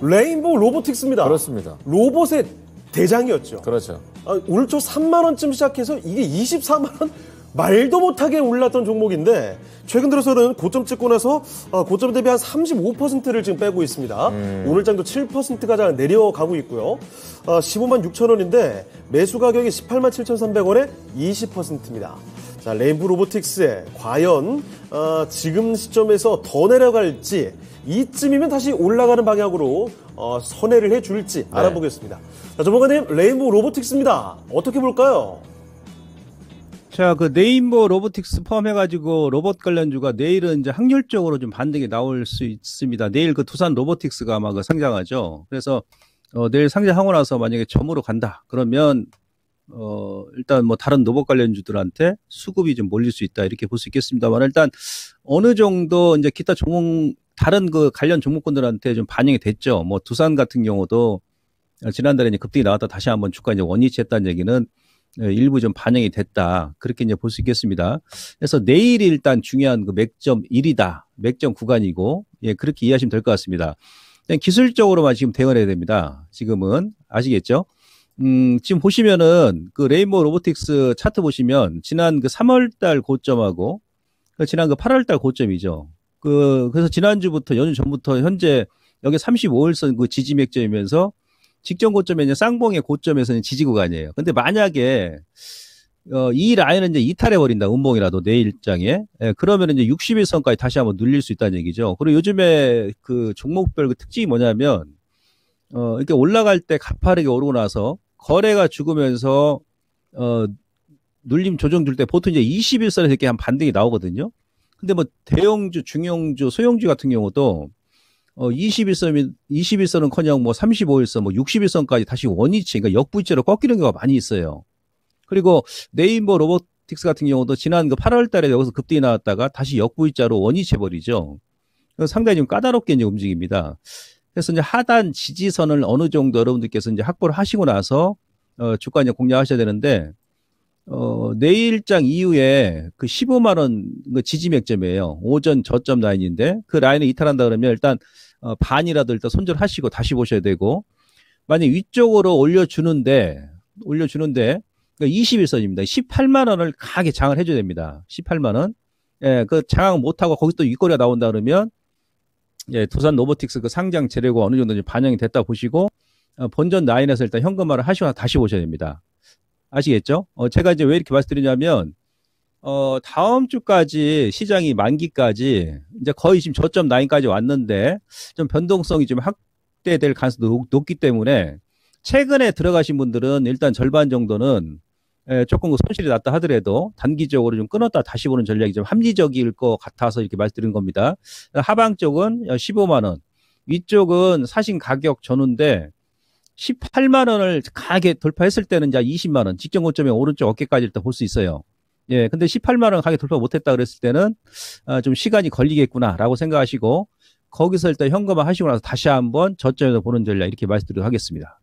레인보우 로보틱스입니다. 그렇습니다. 로봇의 대장이었죠. 그렇죠. 아, 오늘 초 3만 원쯤 시작해서 이게 24만 원 말도 못하게 올랐던 종목인데 최근 들어서는 고점 찍고 나서 아, 고점 대비 한 35%를 지금 빼고 있습니다. 음. 오늘 장도 7%가량 내려가고 있고요. 아, 15만 6천 원인데 매수 가격이 18만 7,300원에 20%입니다. 자, 레인브 로보틱스에 과연 어, 지금 시점에서 더 내려갈지 이쯤이면 다시 올라가는 방향으로 어, 선회를 해줄지 네. 알아보겠습니다. 자, 조만간님 레인보 로보틱스입니다. 어떻게 볼까요? 자, 그 네임보 로보틱스 포함해가지고 로봇 관련주가 내일은 이제 확률적으로 좀 반등이 나올 수 있습니다. 내일 그 두산 로보틱스가 아마 그 상장하죠. 그래서 어, 내일 상장하고 나서 만약에 점으로 간다. 그러면 어, 일단 뭐 다른 노봇 관련주들한테 수급이 좀 몰릴 수 있다 이렇게 볼 수 있겠습니다만 일단 어느 정도 이제 기타 종목 다른 그 관련 종목군들한테좀 반영이 됐죠. 뭐 두산 같은 경우도 지난달에 이제 급등이 나왔다 다시 한번 주가 이제 원위치했다는 얘기는 예, 일부 좀 반영이 됐다. 그렇게 이제 볼 수 있겠습니다. 그래서 내일이 일단 중요한 그 맥점 1이다. 맥점 구간이고, 예, 그렇게 이해하시면 될 것 같습니다. 기술적으로만 지금 대응해야 을 됩니다. 지금은. 아시겠죠? 음, 지금 보시면은 그 레인보우 로보틱스 차트 보시면 지난 그 3월 달 고점하고 그 지난 그 8월 달 고점이죠. 그 그래서 지난주부터 연휴 전부터 현재 여기 35일선 그 지지 맥점이면서 직전 고점에 이제 쌍봉의 고점에서는 지지 구간이에요. 근데 만약에 어, 이 라인은 이제 이탈해 버린다. 운봉이라도 내일장에 예, 그러면 이제 60일선까지 다시 한번 늘릴수 있다는 얘기죠. 그리고 요즘에 그 종목별 그 특징이 뭐냐면 어, 이렇게 올라갈 때 가파르게 오르고 나서 거래가 죽으면서 어 눌림 조정 줄 때 보통 이제 21선에서 이렇게 한 반등이 나오거든요. 근데 뭐 대형주, 중형주, 소형주 같은 경우도 어 21선이 21선은커녕 뭐 35일선, 뭐6일선까지 다시 원위치, 그러니까 역부위째로 꺾이는 경우가 많이 있어요. 그리고 네이버 로보틱스 같은 경우도 지난 그 8월달에 여기서 급등이 나왔다가 다시 역부위자로 원위치 해버리죠. 상당히 좀 까다롭게 움직입니다. 그래서 이제 하단 지지선을 어느 정도 여러분들께서 이제 확보를 하시고 나서 어, 주가 이제 공략하셔야 되는데 어, 내일장 이후에 그 15만 원 그 지지맥점이에요. 오전 저점 라인인데 그 라인을 이탈한다 그러면 일단 어, 반이라도 일단 손절하시고 다시 보셔야 되고 만약 위쪽으로 올려주는데 올려주는데 그러니까 21선입니다. 18만 원을 강하게 장을 해줘야 됩니다. 18만 원. 예, 그 장악 못하고 거기서 또 윗거리가 나온다 그러면 예, 두산 로보틱스 그 상장 재료가 어느 정도 반영이 됐다 보시고 어, 본전 라인에서 일단 현금화를 하시고 다시 보셔야 됩니다. 아시겠죠? 어, 제가 이제 왜 이렇게 말씀드리냐면 어, 다음 주까지 시장이 만기까지 이제 거의 지금 저점 라인까지 왔는데 좀 변동성이 좀 확대될 가능성이 높, 기 때문에 최근에 들어가신 분들은 일단 절반 정도는 조금 그 손실이 났다 하더라도 단기적으로 좀 끊었다 다시 보는 전략이 좀 합리적일 것 같아서 이렇게 말드린 씀 겁니다. 하방 쪽은 15만 어, 원, 위쪽은 사신 가격 전후인데 18만 원을 강하게 돌파했을 때는 이제 20만 원, 직전 고점의 오른쪽 어깨까지 일단 볼 수 있어요. 예, 근데 18만 원 강하게 돌파 못했다 그랬을 때는 아, 좀 시간이 걸리겠구나라고 생각하시고 거기서 일단 현금화 하시고 나서 다시 한번 저점에서 보는 전략 이렇게 말씀드리도록 하겠습니다.